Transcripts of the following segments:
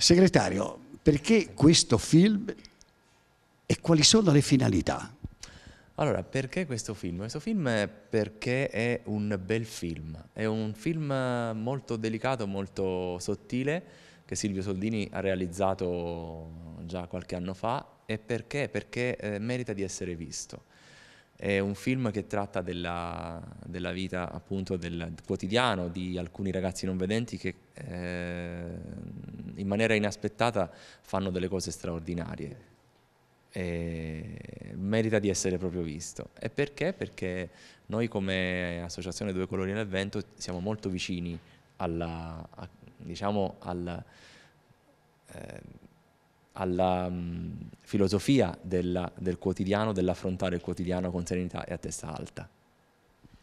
Segretario, perché questo film e quali sono le finalità? Allora, perché questo film? Questo film è perché è un bel film, è un film molto delicato, molto sottile, che Silvio Soldini ha realizzato già qualche anno fa, e perché? Perché eh, merita di essere visto. È un film che tratta della, della vita appunto del quotidiano di alcuni ragazzi non vedenti che eh, in maniera inaspettata fanno delle cose straordinarie. E merita di essere proprio visto. E perché? Perché noi come associazione Due Colori nel Vento siamo molto vicini alla, a, diciamo alla, eh, alla mh, mm, filosofia della, del quotidiano, dell'affrontare il quotidiano con serenità e a testa alta.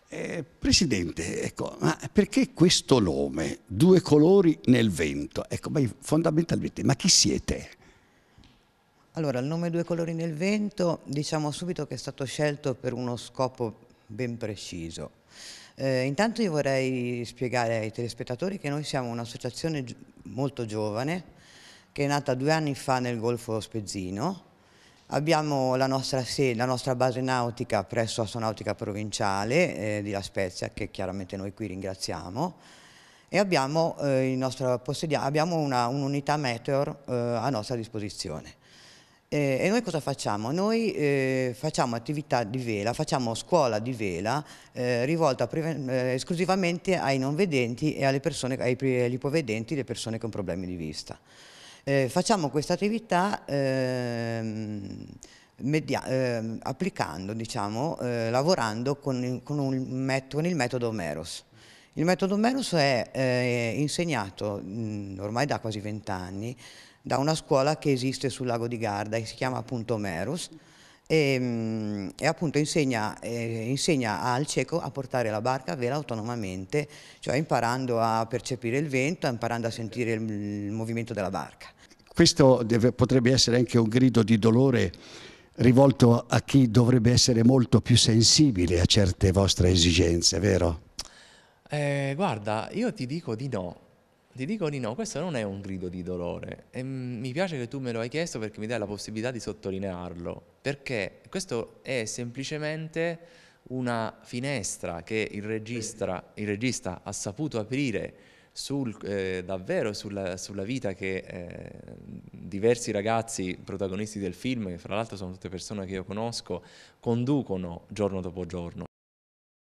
Eh, Presidente, ecco, ma perché questo nome, due colori nel vento? Ecco, ma fondamentalmente, ma chi siete? Allora, il nome Due colori nel vento diciamo subito che è stato scelto per uno scopo ben preciso. Eh, intanto io vorrei spiegare ai telespettatori che noi siamo un'associazione molto giovane che è nata due anni fa nel Golfo Spezzino, Abbiamo la nostra, sede, la nostra base nautica presso Astronautica Provinciale eh, di La Spezia, che chiaramente noi qui ringraziamo, e abbiamo, eh, nostro, abbiamo una, un'unità Meteor eh, a nostra disposizione. e noi cosa facciamo? Noi eh, facciamo attività di vela, facciamo scuola di vela eh, rivolta eh, esclusivamente ai non vedenti e alle persone, ai, agli ipovedenti, le persone con problemi di vista. Eh, facciamo questa attività ehm, media, eh, applicando, diciamo, eh, lavorando con, con, un, con, il metodo Meros. Il metodo Meros è eh, insegnato mh, mm, ormai da quasi vent'anni da una scuola che esiste sul lago di Garda e si chiama appunto Meros e, mm, e appunto insegna, eh, insegna, al cieco a portare la barca a vela autonomamente, cioè imparando a percepire il vento, imparando a sentire il, il movimento della barca. Questo deve, potrebbe essere anche un grido di dolore rivolto a chi dovrebbe essere molto più sensibile a certe vostre esigenze, vero? Eh, guarda, io ti dico di no. Ti dico di no, questo non è un grido di dolore. E mi piace che tu me lo hai chiesto perché mi dai la possibilità di sottolinearlo. Perché questo è semplicemente una finestra che il, registra, il regista ha saputo aprire sul, eh, davvero sulla, sulla, vita che eh, diversi ragazzi protagonisti del film, che fra l'altro sono tutte persone che io conosco, conducono giorno dopo giorno.